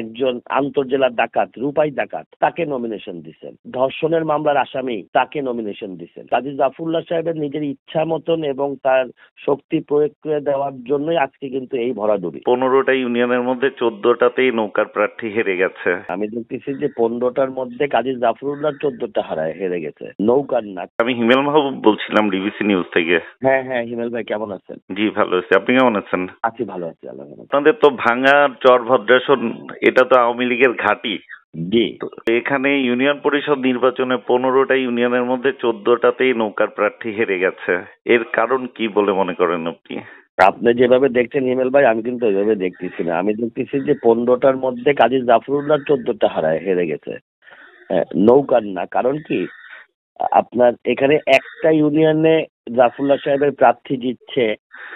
একজন আন্তর্জেলার ডাকাত রূপাই ডাকাত তাকে নমিনেশন দিচ্ছেন ধর্ষণের মামলার আসামি তাকে নমিনেশন দিচ্ছেন কাজী জাফরুল্লাহ সাহেবের নিজের ইচ্ছা মতন এবং তার শক্তি প্রয়োগ করে দেওয়ার জন্যই আজকে কিন্তু এই ভরাডুবি পনেরোটা ইউনিয়নের মধ্যে চোদ্দটাতেই নৌকার প্রার্থী হেরে গেছে আমি দেখতেছি যে পনেরোটার মধ্যে কাজী জাফরুল্লাহ চোদ্দটা হারায় হেরে গেছে নৌকার না আমি হিমেল মাহবুব বলছিলাম ডিবিসি নিউজ থেকে হ্যাঁ হ্যাঁ হিমেল ভাই কেমন আছেন জি ভালো আছি আপনি কেমন আছেন আছি ভালো আছি আল্লাহ আপনাদের তো ভাঙা চর ভদ্রাসন এটা তো আওয়ামী লীগের ঘাঁটি জি এখানে ইউনিয়ন পরিষদ নির্বাচনে পনেরোটা ইউনিয়নের মধ্যে চোদ্দটাতেই নৌকার প্রার্থী হেরে গেছে এর কারণ কি বলে মনে করেন আপনি আপনি যেভাবে দেখছেন হিমেল ভাই আমি কিন্তু ওইভাবে দেখতেছি না আমি দেখতেছি যে পনেরোটার মধ্যে কাজী জাফরুল্লাহ চোদ্দটা হারায় হেরে গেছে হ্যাঁ, নৌকার না কারণ কি আপনার এখানে একটা ইউনিয়নে জাফরুল্লাহ সাহেবের প্রার্থী জিতছে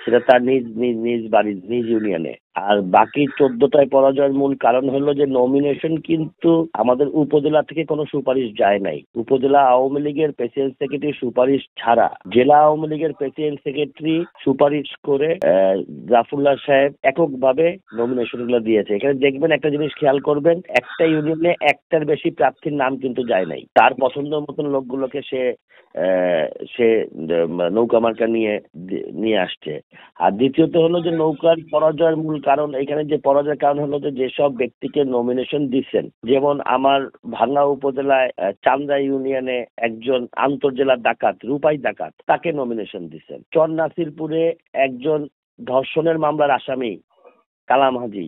সেটা তার নিজ নিজ বাড়ির নিজ ইউনিয়নে আর বাকি চোদ্দটায় পরাজয়ের মূল কারণ হলো যে নমিনেশন কিন্তু আমাদের উপজেলা থেকে কোনো সুপারিশ যায় নাই উপজেলা আওয়ামী লীগের প্রেসিডেন্ট সেক্রেটারি সুপারিশ ছাড়া জেলা আওয়ামী লীগের প্রেসিডেন্ট সেক্রেটারি সুপারিশ করে জাফরুল্লাহ সাহেব এককভাবে নমিনেশন গুলো দিয়েছে এখানে দেখবেন একটা জিনিস খেয়াল করবেন একটা ইউনিয়নে একটার বেশি প্রার্থীর নাম কিন্তু যায় নাই তার পছন্দ মতন লোকগুলোকে সে সে নৌকা মার্কা নিয়ে নিয়ে আসছে হয়েছে আর দ্বিতীয়ত হলো যে নৌকার পরাজয়ের মূল কারণ এখানে যে পরাজয়ের কারণ হলো যে যেসব ব্যক্তিকে নমিনেশন দিচ্ছেন যেমন আমার ভাঙ্গা উপজেলায় চান্দা ইউনিয়নে একজন আন্তর্জেলা ডাকাত রূপাই ডাকাত তাকে নমিনেশন দিচ্ছেন চর নাসিরপুরে একজন ধর্ষণের মামলার আসামি কালাম হাজি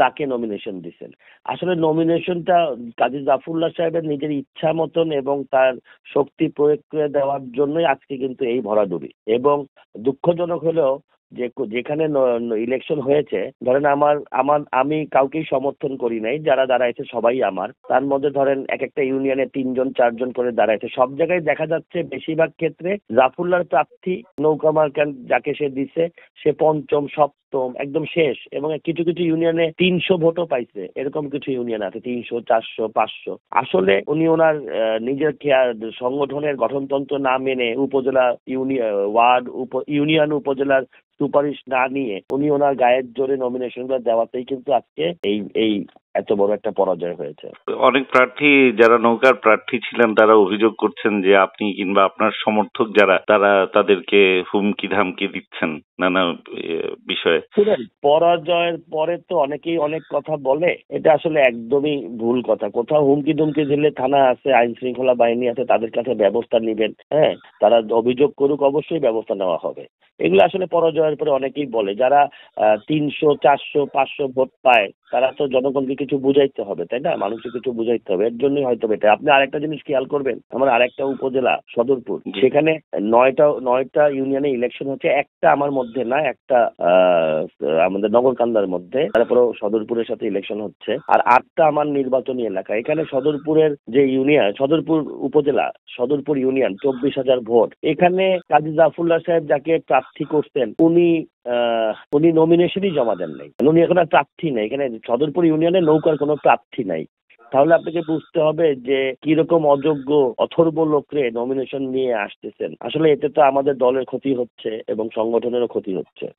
তাকে নমিনেশন দিচ্ছেন আসলে নমিনেশনটা কাজী জাফরুল্লাহ সাহেবের নিজের ইচ্ছা মতন এবং তার শক্তি প্রয়োগ করে দেওয়ার জন্যই আজকে কিন্তু এই ভরাডুবি এবং দুঃখজনক হলেও যে যেখানে ইলেকশন হয়েছে ধরেন আমার আমার আমি কাউকেই সমর্থন করি নাই যারা দাঁড়াইছে সবাই আমার তার মধ্যে ধরেন এক একটা ইউনিয়নে তিনজন চারজন করে দাঁড়াইছে সব জায়গায় দেখা যাচ্ছে বেশিরভাগ ক্ষেত্রে জাফুল্লার প্রার্থী নৌকা মার্কান যাকে সে দিছে সে পঞ্চম সপ্তম তো একদম শেষ এবং কিছু কিছু ইউনিয়নে তিনশো ভোটও পাইছে এরকম কিছু ইউনিয়ন আছে তিনশো চারশো পাঁচশো আসলে উনি ওনার নিজের সংগঠনের গঠনতন্ত্র না মেনে উপজেলা ইউনিয়ন ওয়ার্ড ইউনিয়ন উপজেলার সুপারিশ না নিয়ে উনি ওনার গায়ের জোরে নমিনেশন গুলো দেওয়াতেই কিন্তু আজকে এই এই এত বড় একটা পরাজয় হয়েছে অনেক প্রার্থী যারা নৌকার প্রার্থী ছিলেন তারা অভিযোগ করছেন যে আপনি কিংবা আপনার সমর্থক যারা তারা তাদেরকে হুমকি ধামকি দিচ্ছেন নানা বিষয়ে পরাজয়ের পরে তো অনেকেই অনেক কথা বলে এটা আসলে একদমই ভুল কথা কোথাও হুমকি ধুমকি দিলে থানা আছে আইন শৃঙ্খলা বাহিনী আছে তাদের কাছে ব্যবস্থা নিবেন হ্যাঁ তারা অভিযোগ করুক অবশ্যই ব্যবস্থা নেওয়া হবে এগুলো আসলে পরাজয়ের পরে অনেকেই বলে যারা তিনশো চারশো পাঁচশো ভোট পায় তারা তো জনগণকে কিছু বুঝাইতে হবে তাই না মানুষকে কিছু বুঝাইতে হবে এর জন্যই হয়তো এটা আপনি আরেকটা জিনিস খেয়াল করবেন আমার আরেকটা উপজেলা সদরপুর সেখানে নয়টা নয়টা ইউনিয়নে ইলেকশন হচ্ছে একটা আমার মধ্যে না একটা আমাদের নগরকান্দার মধ্যে তারপরে সদরপুরের সাথে ইলেকশন হচ্ছে আর আটটা আমার নির্বাচনী এলাকা এখানে সদরপুরের যে ইউনিয়ন সদরপুর উপজেলা সদরপুর ইউনিয়ন চব্বিশ হাজার ভোট এখানে কাজী জাফুল্লাহ সাহেব যাকে প্রার্থী করতেন উনি উনি নমিনেশনই জমা দেন নাই উনি এখন আর প্রার্থী নেই এখানে সদরপুর ইউনিয়নে নৌকার কোনো প্রার্থী নাই তাহলে আপনাকে বুঝতে হবে যে কিরকম অযোগ্য অথর্ব লোকরে নমিনেশন নিয়ে আসতেছেন আসলে এতে তো আমাদের দলের ক্ষতি হচ্ছে এবং সংগঠনেরও ক্ষতি হচ্ছে